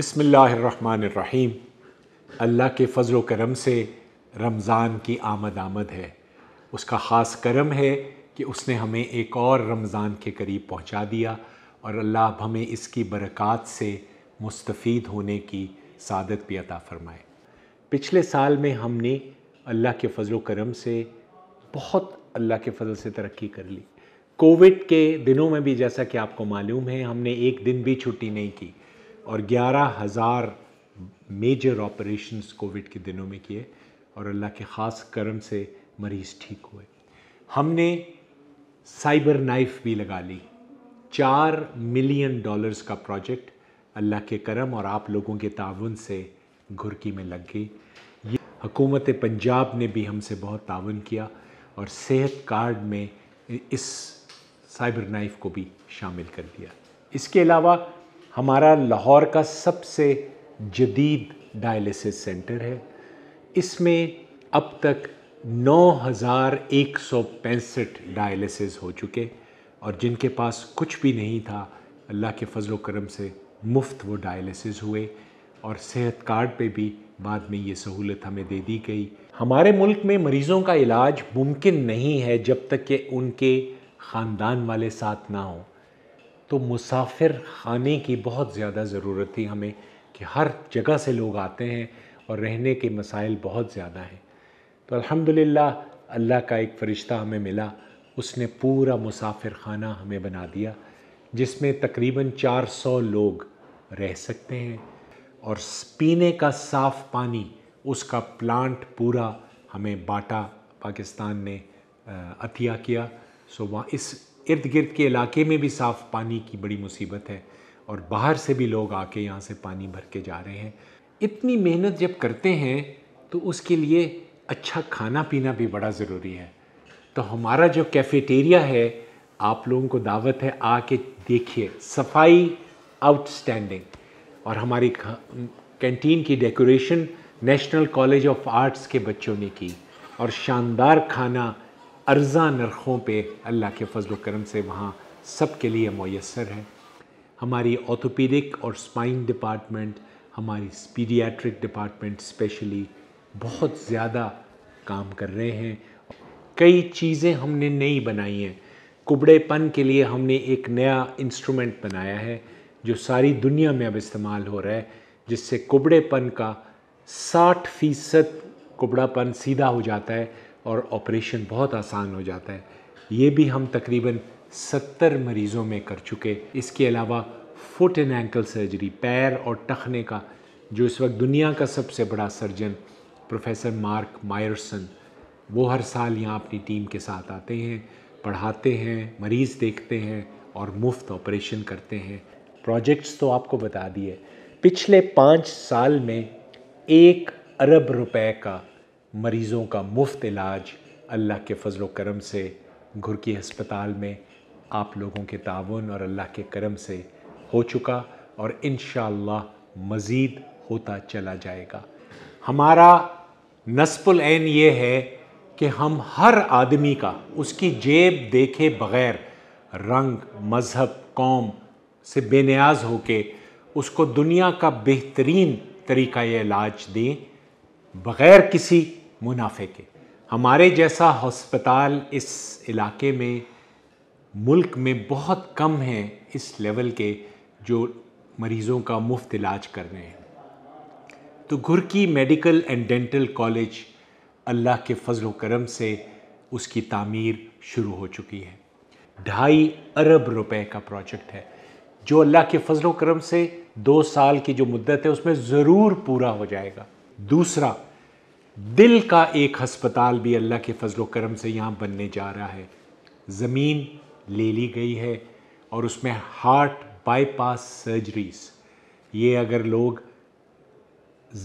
बिसमीम अल्लाह के फ़जल करम से रमज़ान की आमद आमद है उसका ख़ास करम है कि उसने हमें एक और रमज़ान के करीब पहुंचा दिया और अल्लाह अब हमें इसकी बरक़ात से मुस्तफ़ होने की सादत भी अता फ़रमाए पिछले साल में हमने अल्लाह के फ़जल करम से बहुत अल्लाह के फ़जल से तरक्की कर ली कोविड के दिनों में भी जैसा कि आपको मालूम है हमने एक दिन भी छुट्टी नहीं की और ग्यारह हज़ार मेजर ऑपरेशंस कोविड के दिनों में किए और अल्लाह के ख़ास करम से मरीज़ ठीक हुए हमने साइबर नाइफ भी लगा ली चार मिलियन डॉलर्स का प्रोजेक्ट अल्लाह के करम और आप लोगों के ताउन से घुरकी में लग गई ये हकूमत पंजाब ने भी हमसे बहुत ताउन किया और सेहत कार्ड में इस साइबर नाइफ को भी शामिल कर दिया इसके अलावा हमारा लाहौर का सबसे जदीद डायलिसिस सेंटर है इसमें अब तक 9,165 डायलिसिस हो चुके और जिनके पास कुछ भी नहीं था अल्लाह के फजल करम से मुफ्त वो डायलिसिस हुए और सेहत कार्ड पे भी बाद में ये सहूलत हमें दे दी गई हमारे मुल्क में मरीज़ों का इलाज मुमकिन नहीं है जब तक कि उनके ख़ानदान वाले साथ ना हों तो मुसाफिर खाने की बहुत ज़्यादा ज़रूरत थी हमें कि हर जगह से लोग आते हैं और रहने के मसाइल बहुत ज़्यादा हैं तो अल्हम्दुलिल्लाह अल्लाह का एक फ़रिश्ता हमें मिला उसने पूरा मुसाफिर खाना हमें बना दिया जिसमें तकरीबन 400 लोग रह सकते हैं और पीने का साफ़ पानी उसका प्लांट पूरा हमें बाटा पाकिस्तान ने अतिया किया सो वहाँ इस इर्द गिर्द के इलाके में भी साफ़ पानी की बड़ी मुसीबत है और बाहर से भी लोग आके यहाँ से पानी भर के जा रहे हैं इतनी मेहनत जब करते हैं तो उसके लिए अच्छा खाना पीना भी बड़ा ज़रूरी है तो हमारा जो कैफेटेरिया है आप लोगों को दावत है आके देखिए सफाई आउटस्टैंडिंग और हमारी कैंटीन की decoration national college of arts के बच्चों ने की और शानदार खाना अर्जा नरखों पे अल्लाह के फजल करम से वहाँ सब के लिए मैसर है हमारी ऑर्थोपेडिक और स्पाइन डिपार्टमेंट हमारी पीडियाट्रिक डिपार्टमेंट स्पेशली बहुत ज़्यादा काम कर रहे हैं कई चीज़ें हमने नई बनाई हैं कुबड़ेपन के लिए हमने एक नया इंस्ट्रूमेंट बनाया है जो सारी दुनिया में अब इस्तेमाल हो रहा है जिससे कुबड़ेपन का 60 फ़ीसद कुबड़ापन सीधा हो जाता है और ऑपरेशन बहुत आसान हो जाता है ये भी हम तकरीबन सत्तर मरीज़ों में कर चुके इसके अलावा फुट एंड एंकल सर्जरी पैर और टखने का जो इस वक्त दुनिया का सबसे बड़ा सर्जन प्रोफेसर मार्क मायरसन वो हर साल यहाँ अपनी टीम के साथ आते हैं पढ़ाते हैं मरीज़ देखते हैं और मुफ्त ऑपरेशन करते हैं प्रोजेक्ट्स तो आपको बता दिए पिछले पाँच साल में एक अरब रुपए का मरीज़ों का मुफ्त इलाज अल्लाह के फजल करम से घुरकी हस्पताल में आप लोगों के ताउन और अल्लाह के करम से हो चुका और इन मज़ीद होता चला जाएगा हमारा नसपुल ये है कि हम हर आदमी का उसकी जेब देखे बगैर रंग मज़हब कौम से बेनियाज के उसको दुनिया का बेहतरीन तरीका ये इलाज दें बग़ैर किसी मुनाफे के हमारे जैसा हस्पताल इस इलाके में मुल्क में बहुत कम हैं इस लेवल के जो मरीज़ों का मुफ्त इलाज कर रहे हैं तो Ghurki medical and dental college अल्लाह के फजल करम से उसकी तामीर शुरू हो चुकी है ढाई अरब रुपए का प्रोजेक्ट है जो अल्लाह के फजल करम से दो साल की जो मुद्दत है उसमें ज़रूर पूरा हो जाएगा दूसरा दिल का एक हस्पताल भी अल्लाह के फजल करम से यहाँ बनने जा रहा है ज़मीन ले ली गई है और उसमें हार्ट बाईपास सर्जरीज ये अगर लोग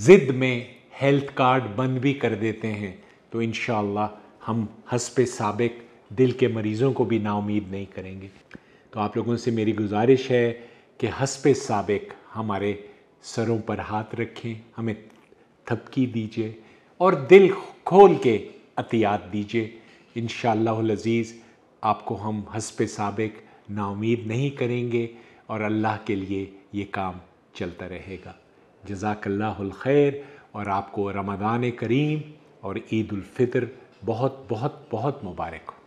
ज़िद में हेल्थ कार्ड बंद भी कर देते हैं तो इन हम हसप सबक दिल के मरीज़ों को भी नाउमीद नहीं करेंगे तो आप लोगों से मेरी गुजारिश है कि हसप सबक हमारे सरों पर हाथ रखें हमें थपकी दीजिए और दिल खोल के अतियात दीजिए इन अज़ीज़ आपको हम हसप सबक नाउमीद नहीं करेंगे और अल्लाह के लिए ये काम चलता रहेगा जजाकल्लाखैर और आपको रमदान करीम और ईद उल फितर बहुत बहुत बहुत मुबारक हो